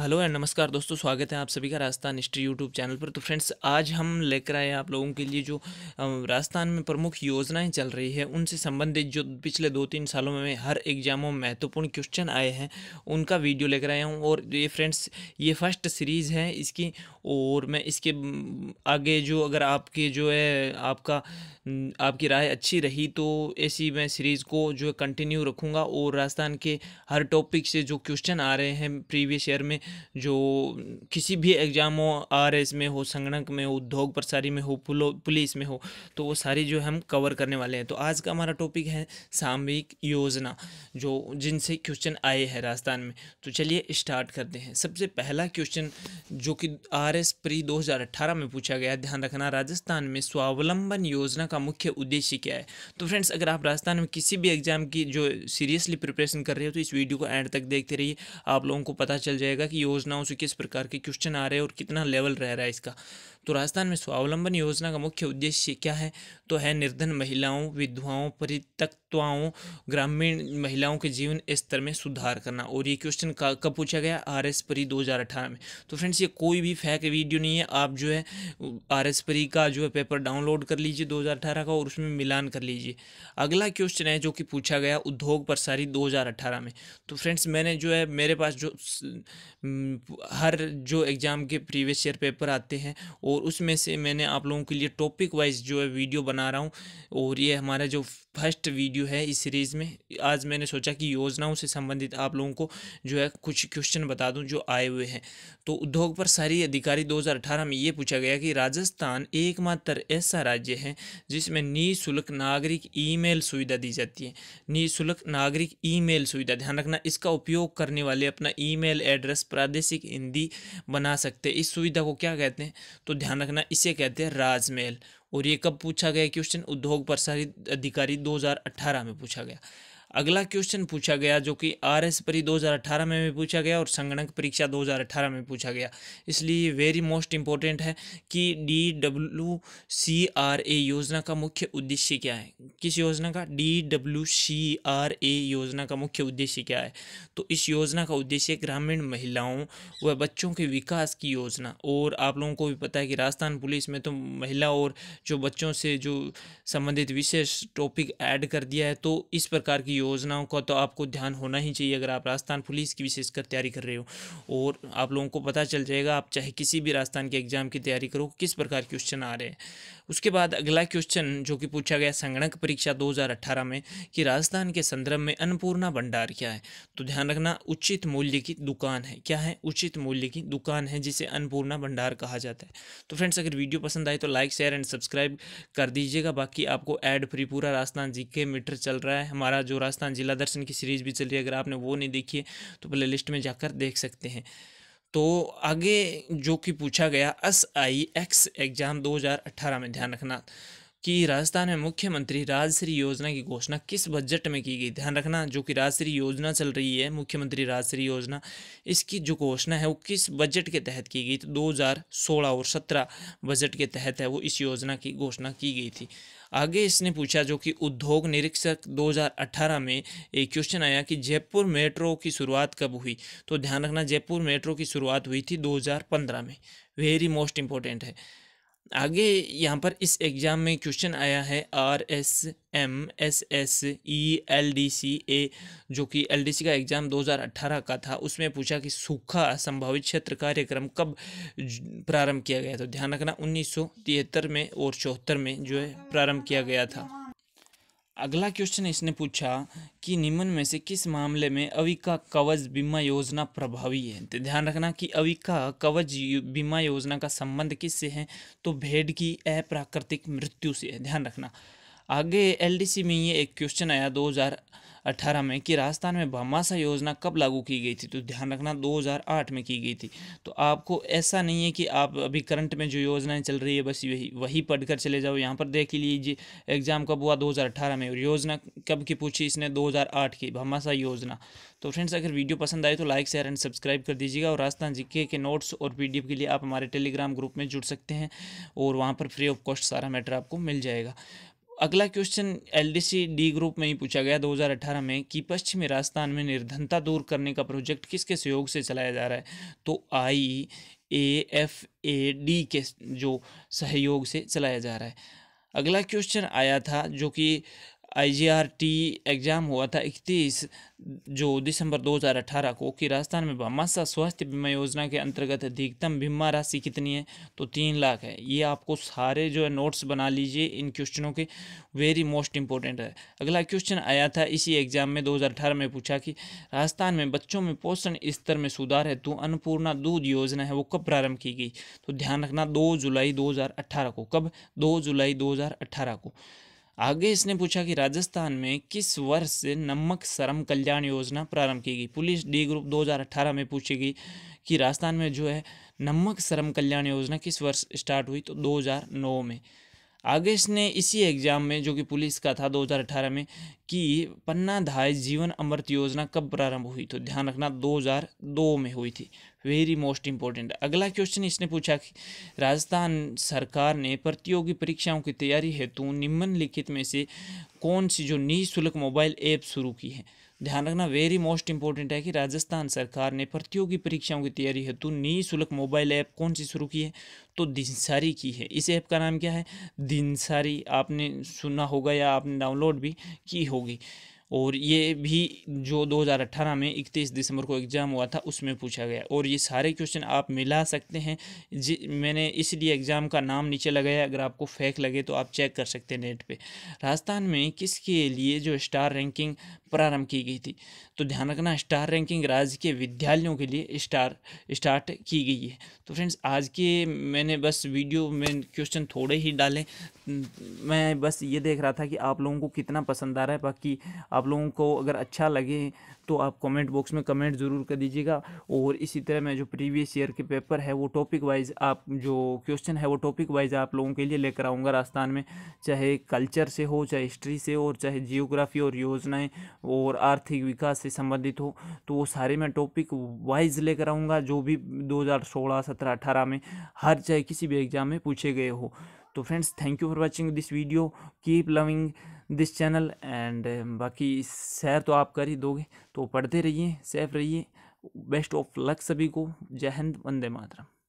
hello and नमस्कार दोस्तों स्वागत है आप सभी का राजस्थान हिस्ट्री यूट्यूब चैनल पर तो फ्रेंड्स आज हम लेकर आए हैं आप लोगों के लिए जो राजस्थान में प्रमुख योजनाएं चल रही है उनसे संबंधित जो पिछले दो तीन सालों में हर एग्जामों में महत्वपूर्ण क्वेश्चन आए हैं उनका वीडियो लेकर आया हूँ और ये फ्रेंड्स ये फर्स्ट सीरीज़ है इसकी और मैं इसके आगे जो अगर आपके जो है आपका आपकी राय अच्छी रही तो ऐसी मैं सीरीज़ को जो है कंटिन्यू रखूँगा और राजस्थान के हर टॉपिक से जो क्वेश्चन आ रहे हैं प्रीवियस ईयर में जो किसी भी एग्ज़ाम हो आर एस में हो संगणक में हो उद्योग प्रसारी में हो पुलिस में हो तो वो सारी जो हम कवर करने वाले हैं तो आज का हमारा टॉपिक है सामयिक योजना जो जिनसे क्वेश्चन आए हैं राजस्थान में तो चलिए स्टार्ट करते हैं सबसे पहला क्वेश्चन जो कि आर एस प्री दो हज़ार अट्ठारह में पूछा गया ध्यान रखना राजस्थान में स्वावलंबन योजना का मुख्य उद्देश्य क्या है तो फ्रेंड्स अगर आप राजस्थान में किसी भी एग्ज़ाम की जो सीरियसली प्रिपरेशन कर रहे हो तो इस वीडियो को एंड तक देखते रहिए आप लोगों को पता चल जाएगा की योजनाओं से किस प्रकार के क्वेश्चन आ रहे हैं और कितना लेवल रह रहा है इसका तो राजस्थान में स्वावलंबन योजना का मुख्य उद्देश्य क्या है तो है निर्धन महिलाओं विधवाओं परित्यक्ताओं ग्रामीण महिलाओं के जीवन स्तर में सुधार करना और ये क्वेश्चन कब पूछा गया आर एस परी दो हज़ार अठारह में तो फ्रेंड्स ये कोई भी फैक वीडियो नहीं है आप जो है आर एस परी का जो है पेपर डाउनलोड कर लीजिए दो हज़ार अठारह का और उसमें मिलान कर लीजिए अगला क्वेश्चन है जो कि पूछा गया उद्योग प्रसारी दो हज़ार अठारह में तो फ्रेंड्स मैंने जो है मेरे पास जो हम्म, हर जो एग्ज़ाम के प्रीवियस ईयर पेपर आते हैं और उसमें से मैंने आप लोगों के लिए टॉपिक वाइज जो है वीडियो बना रहा हूँ और ये हमारा जो फर्स्ट वीडियो है इस सीरीज़ में आज मैंने सोचा कि योजनाओं से संबंधित आप लोगों को जो है कुछ क्वेश्चन बता दूं जो आए हुए हैं तो उद्योग पर सारी अधिकारी 2018 में ये पूछा गया कि राजस्थान एकमात्र ऐसा राज्य है जिसमें निःशुल्क नागरिक ईमेल सुविधा दी जाती है निःशुल्क नागरिक ईमेल सुविधा ध्यान रखना इसका उपयोग करने वाले अपना ई एड्रेस प्रादेशिक हिंदी बना सकते इस सुविधा को क्या कहते हैं तो ध्यान रखना इसे कहते हैं राजमहल और ये कब पूछा गया क्वेश्चन उद्योग प्रसारित अधिकारी 2018 में पूछा गया अगला क्वेश्चन पूछा गया जो कि आर एस परी अठारह में भी पूछा गया और संगणक परीक्षा 2018 में पूछा गया इसलिए वेरी मोस्ट इम्पोर्टेंट है कि D W C R A योजना का मुख्य उद्देश्य क्या है किस योजना का D W C R A योजना का मुख्य उद्देश्य क्या है तो इस योजना का उद्देश्य ग्रामीण महिलाओं व बच्चों के विकास की योजना और आप लोगों को भी पता है कि राजस्थान पुलिस में तो महिला और जो बच्चों से जो संबंधित विशेष टॉपिक ऐड कर दिया है तो इस प्रकार की योजनाओं का तो आपको ध्यान होना ही चाहिए अगर आप राजस्थान पुलिस की विशेषकर तैयारी कर रहे हो और आप लोगों को पता चल जाएगा आप चाहे किसी भी राजस्थान के एग्ज़ाम की तैयारी करो किस प्रकार क्वेश्चन आ रहे हैं उसके बाद अगला क्वेश्चन जो कि पूछा गया संगणक परीक्षा 2018 में कि राजस्थान के संदर्भ में अन्नपूर्णा भंडार क्या है तो ध्यान रखना उचित मूल्य की दुकान है क्या है उचित मूल्य की दुकान है जिसे अन्नपूर्णा भंडार कहा जाता है तो फ्रेंड्स अगर वीडियो पसंद आए तो लाइक शेयर एंड सब्सक्राइब कर दीजिएगा बाकी आपको एड फ्री पूरा राजस्थान जी के मीटर चल रहा है हमारा जो राजस्थान जिला दर्शन की सीरीज़ भी चल रही है अगर आपने वो नहीं देखी है तो प्ले लिस्ट में जाकर देख सकते हैं तो आगे जो कि पूछा गया एस आई एक्स एग्ज़ाम 2018 में ध्यान रखना कि राजस्थान में मुख्यमंत्री राजश्री योजना की घोषणा किस बजट में की गई ध्यान रखना जो कि राजश्री योजना चल रही है मुख्यमंत्री राजश्री योजना इसकी जो घोषणा है वो किस बजट के तहत की गई तो 2016 और 17 बजट के तहत है वो इस योजना की घोषणा की गई थी आगे इसने पूछा जो कि उद्योग निरीक्षक 2018 में एक क्वेश्चन आया कि जयपुर मेट्रो की शुरुआत कब हुई तो ध्यान रखना जयपुर मेट्रो की शुरुआत हुई थी 2015 में वेरी मोस्ट इम्पोर्टेंट है आगे यहाँ पर इस एग्ज़ाम में क्वेश्चन आया है R S M S S E L D C A जो कि एल डी सी का एग्ज़ाम 2018 का था उसमें पूछा कि सूखा संभावित क्षेत्र कार्यक्रम कब प्रारंभ किया गया तो ध्यान रखना उन्नीस में और चौहत्तर में जो है प्रारंभ किया गया था अगला क्वेश्चन इसने पूछा कि निम्न में से किस मामले में अविका कवच बीमा योजना प्रभावी है तो ध्यान रखना कि अविका कवच बीमा योजना का संबंध किससे है तो भेड़ की अप्राकृतिक मृत्यु से है ध्यान रखना आगे एलडीसी में ये एक क्वेश्चन आया 2018 में कि राजस्थान में भामाशा योजना कब लागू की गई थी तो ध्यान रखना 2008 में की गई थी तो आपको ऐसा नहीं है कि आप अभी करंट में जो योजनाएं चल रही है बस वही वही पढ़कर चले जाओ यहाँ पर देख लीजिए एग्ज़ाम कब हुआ 2018 में और योजना कब की पूछी इसने 2008 की भामाशा योजना तो फ्रेंड्स अगर वीडियो पसंद आए तो लाइक शेयर एंड सब्सक्राइब कर दीजिएगा और राजस्थान जीके के नोट्स और पीडीएफ के लिए आप हमारे टेलीग्राम ग्रुप में जुड़ सकते हैं और वहाँ पर फ्री ऑफ कॉस्ट सारा मैटर आपको मिल जाएगा अगला क्वेश्चन एलडीसी डी ग्रुप में ही पूछा गया 2018 में कि पश्चिमी राजस्थान में निर्धनता दूर करने का प्रोजेक्ट किसके सहयोग से चलाया जा रहा है तो आई ए एफ ए डी के जो सहयोग से चलाया जा रहा है अगला क्वेश्चन आया था जो कि आईजीआरटी एग्ज़ाम हुआ था इकतीस जो दिसंबर 2018 को कि राजस्थान में भामाशाह स्वास्थ्य बीमा योजना के अंतर्गत अधिकतम बीमा राशि कितनी है तो तीन लाख है ये आपको सारे जो है नोट्स बना लीजिए इन क्वेश्चनों के वेरी मोस्ट इंपॉर्टेंट है अगला क्वेश्चन आया था इसी एग्ज़ाम में 2018 में पूछा कि राजस्थान में बच्चों में पोषण स्तर में सुधार है तो अन्नपूर्णा दूध योजना है वो कब प्रारंभ की गई तो ध्यान रखना दो जुलाई दो को कब दो जुलाई दो को आगे इसने पूछा कि राजस्थान में किस वर्ष से नमक शर्म कल्याण योजना प्रारंभ की गई पुलिस डी ग्रुप 2018 में पूछेगी कि राजस्थान में जो है नमक शर्म कल्याण योजना किस वर्ष स्टार्ट हुई तो 2009 में आगेश ने इसी एग्ज़ाम में जो कि पुलिस का था 2018 में कि पन्ना पन्नाधाय जीवन अमृत योजना कब प्रारंभ हुई तो ध्यान रखना 2002 में हुई थी वेरी मोस्ट इंपॉर्टेंट अगला क्वेश्चन इसने पूछा कि राजस्थान सरकार ने प्रतियोगी परीक्षाओं की तैयारी हेतु निम्नलिखित में से कौन सी जो निःशुल्क मोबाइल ऐप शुरू की है ध्यान रखना वेरी मोस्ट इंपॉर्टेंट है कि राजस्थान सरकार ने प्रतियोगी परीक्षाओं की तैयारी हेतु निःशुल्क मोबाइल ऐप कौन सी शुरू की है तो दिनसारी की है इस ऐप का नाम क्या है दिनसारी आपने सुना होगा या आपने डाउनलोड भी की होगी और ये भी जो 2018 में 31 दिसंबर को एग्ज़ाम हुआ था उसमें पूछा गया और ये सारे क्वेश्चन आप मिला सकते हैं जी मैंने इसलिए एग्ज़ाम का नाम नीचे लगाया अगर आपको फेक लगे तो आप चेक कर सकते हैं नेट पे राजस्थान में किसके लिए जो स्टार रैंकिंग प्रारंभ की गई थी तो ध्यान रखना स्टार रैंकिंग राज्य के विद्यालयों के लिए स्टार स्टार्ट की गई है तो फ्रेंड्स आज के मैंने बस वीडियो में क्वेश्चन थोड़े ही डाले मैं बस ये देख रहा था कि आप लोगों को कितना पसंद आ रहा है बाकी आप आप लोगों को अगर अच्छा लगे तो आप कमेंट बॉक्स में कमेंट ज़रूर कर दीजिएगा और इसी तरह मैं जो प्रीवियस ईयर के पेपर है वो टॉपिक वाइज आप जो क्वेश्चन है वो टॉपिक वाइज आप लोगों के लिए लेकर आऊँगा राजस्थान में चाहे कल्चर से हो चाहे हिस्ट्री से और चाहे जियोग्राफी और योजनाएं और आर्थिक विकास से संबंधित हो तो वो सारे मैं टॉपिक वाइज लेकर आऊँगा जो भी दो हज़ार सोलह सत्रह अठारह में हर चाहे किसी भी एग्ज़ाम में पूछे गए हो तो friends thank you for watching this video keep loving this channel and बाकी सैर तो आप कर ही दोगे तो पढ़ते रहिए सेफ रहिए बेस्ट ऑफ लक सभी को जय हिंद वंदे मातरम